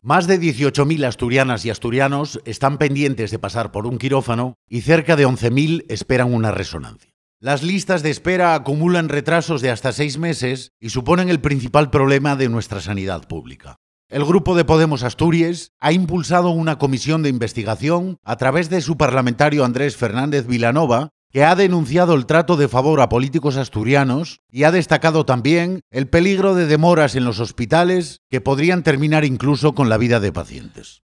Más de 18.000 asturianas y asturianos están pendientes de pasar por un quirófano y cerca de 11.000 esperan una resonancia. Las listas de espera acumulan retrasos de hasta seis meses y suponen el principal problema de nuestra sanidad pública. El grupo de Podemos Asturias ha impulsado una comisión de investigación a través de su parlamentario Andrés Fernández Vilanova ha denunciado el trato de favor a políticos asturianos y ha destacado también el peligro de demoras en los hospitales que podrían terminar incluso con la vida de pacientes.